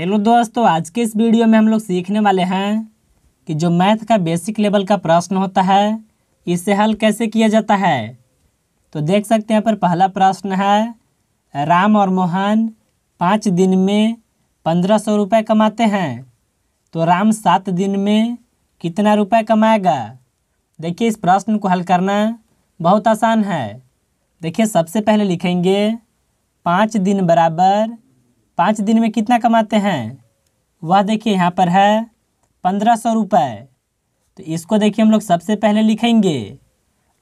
hello दोस्तों आज के इस वीडियो में हम लोग सीखने वाले हैं कि जो मैथ का बेसिक लेवल का प्रश्न होता है इसे हल कैसे किया जाता है तो देख सकते हैं पर पहला प्रश्न है राम और मोहन पाँच दिन में पंद्रह सौ रुपये कमाते हैं तो राम सात दिन में कितना रुपये कमाएगा देखिए इस प्रश्न को हल करना बहुत आसान है देखिए सबसे पहले लिखेंगे पाँच दिन बराबर पाँच दिन में कितना कमाते हैं वह देखिए यहाँ पर है पंद्रह सौ रुपये तो इसको देखिए हम लोग सबसे पहले लिखेंगे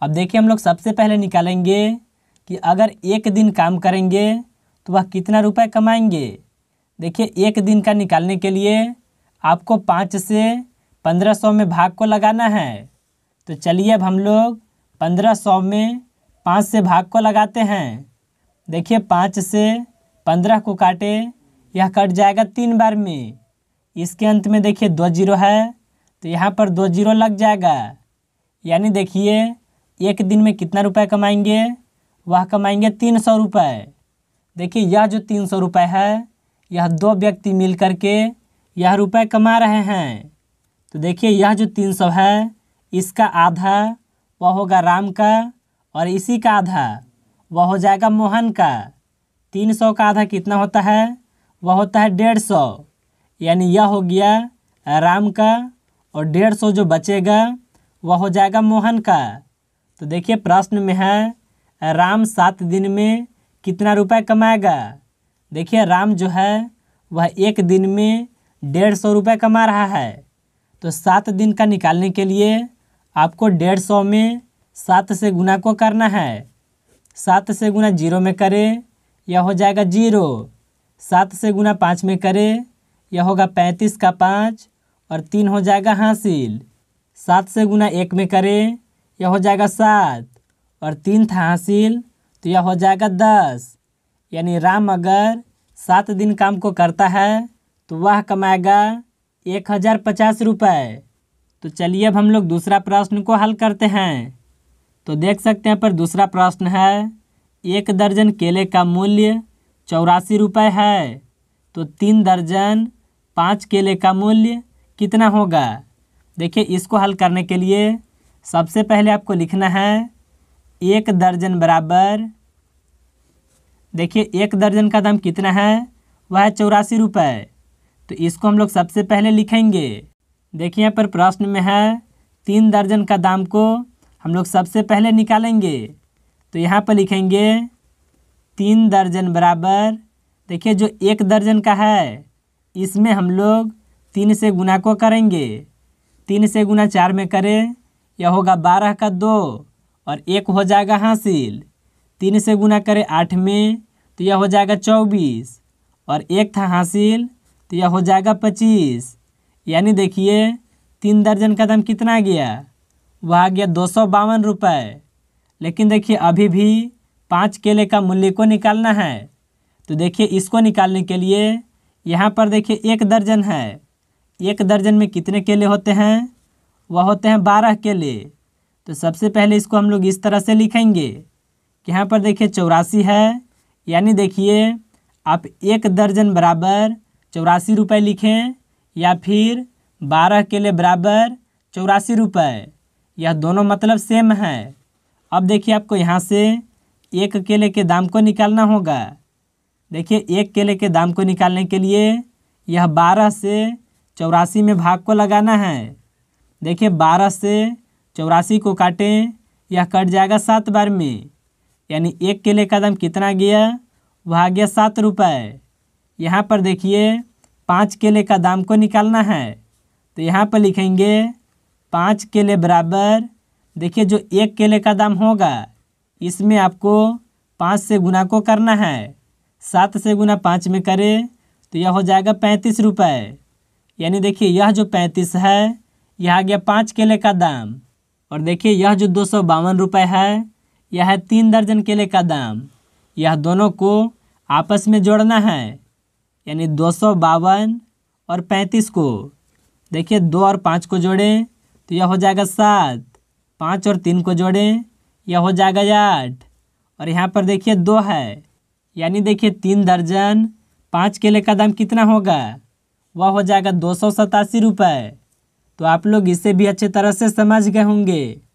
अब देखिए हम लोग सबसे पहले निकालेंगे कि अगर एक दिन काम करेंगे तो वह कितना रुपये कमाएंगे देखिए एक दिन का निकालने के लिए आपको पाँच से पंद्रह सौ में भाग को लगाना है तो चलिए अब हम लोग पंद्रह सौ में पाँच से भाग को लगाते हैं देखिए पाँच से पंद्रह को काटे यह कट जाएगा तीन बार में इसके अंत में देखिए दो जीरो है तो यहाँ पर दो जीरो लग जाएगा यानी देखिए एक दिन में कितना रुपए कमाएंगे वह कमाएंगे तीन सौ रुपये देखिए यह जो तीन सौ रुपये है यह दो व्यक्ति मिल कर के यह रुपये कमा रहे हैं तो देखिए यह जो तीन सौ है इसका आधा वह होगा राम का और इसी का आधा वह हो जाएगा मोहन का तीन सौ का आधा कितना होता है वह होता है डेढ़ सौ यानी यह हो गया राम का और डेढ़ सौ जो बचेगा वह हो जाएगा मोहन का तो देखिए प्रश्न में है राम सात दिन में कितना रुपए कमाएगा देखिए राम जो है वह एक दिन में डेढ़ सौ रुपये कमा रहा है तो सात दिन का निकालने के लिए आपको डेढ़ सौ में सात से गुना को करना है सात से गुना जीरो में करें यह हो जाएगा जीरो सात से गुना पाँच में करें यह होगा पैंतीस का पाँच और तीन हो जाएगा हासिल सात से गुना एक में करें यह हो जाएगा सात और तीन था हासिल तो यह हो जाएगा दस यानी राम अगर सात दिन काम को करता है तो वह कमाएगा एक हज़ार पचास रुपये तो चलिए अब हम लोग दूसरा प्रश्न को हल करते हैं तो देख सकते हैं पर दूसरा प्रश्न है एक दर्जन केले का मूल्य चौरासी रुपये है तो तीन दर्जन पाँच केले का मूल्य कितना होगा देखिए इसको हल करने के लिए सबसे पहले आपको लिखना है एक दर्जन बराबर देखिए एक दर्जन का दाम कितना है वह है चौरासी रुपये तो इसको हम लोग सबसे पहले लिखेंगे देखिए यहाँ पर प्रश्न में है तीन दर्जन का दाम को हम लोग सबसे पहले निकालेंगे तो यहाँ पर लिखेंगे तीन दर्जन बराबर देखिए जो एक दर्जन का है इसमें हम लोग तीन से गुना को करेंगे तीन से गुना चार में करें यह होगा बारह का दो और एक हो जाएगा हासिल तीन से गुना करें आठ में तो यह हो जाएगा चौबीस और एक था हासिल तो यह हो जाएगा पच्चीस यानी देखिए तीन दर्जन का दाम कितना गया वह आ गया दो सौ बावन रुपये लेकिन देखिए अभी भी पाँच केले का मूल्य को निकालना है तो देखिए इसको निकालने के लिए यहाँ पर देखिए एक दर्जन है एक दर्जन में कितने केले होते हैं वह होते हैं बारह केले तो सबसे पहले इसको हम लोग इस तरह से लिखेंगे कि यहाँ पर देखिए चौरासी है यानी देखिए आप एक दर्जन बराबर चौरासी रुपये लिखें या फिर बारह केले बराबर चौरासी रुपये यह दोनों मतलब सेम है अब देखिए आपको यहाँ से एक केले के दाम को निकालना होगा देखिए एक केले के दाम को निकालने के लिए यह बारह से चौरासी में भाग को लगाना है देखिए बारह से चौरासी को काटें यह कट जाएगा सात बार में यानी एक केले का दाम कितना गया वह आ गया सात रुपये यहाँ पर देखिए पाँच केले का दाम को निकालना है तो यहाँ पर लिखेंगे पाँच केले बराबर देखिए जो एक केले का दाम होगा इसमें आपको पाँच से गुना को करना है सात से गुना पाँच में करें तो यह हो जाएगा पैंतीस रुपये यानी देखिए यह जो पैंतीस है यह आ गया पाँच केले का दाम और देखिए यह जो दो सौ बावन रुपये है यह है तीन दर्जन केले का दाम यह दोनों को आपस में जोड़ना है यानी दो सौ बावन और पैंतीस को देखिए दो और पाँच को जोड़ें तो यह हो जाएगा सात पाँच और तीन को जोड़ें यह हो जाएगा आठ और यहाँ पर देखिए दो है यानी देखिए तीन दर्जन पाँच केले का दाम कितना होगा वह हो जाएगा दो सौ सतासी रुपये तो आप लोग इसे भी अच्छे तरह से समझ गए होंगे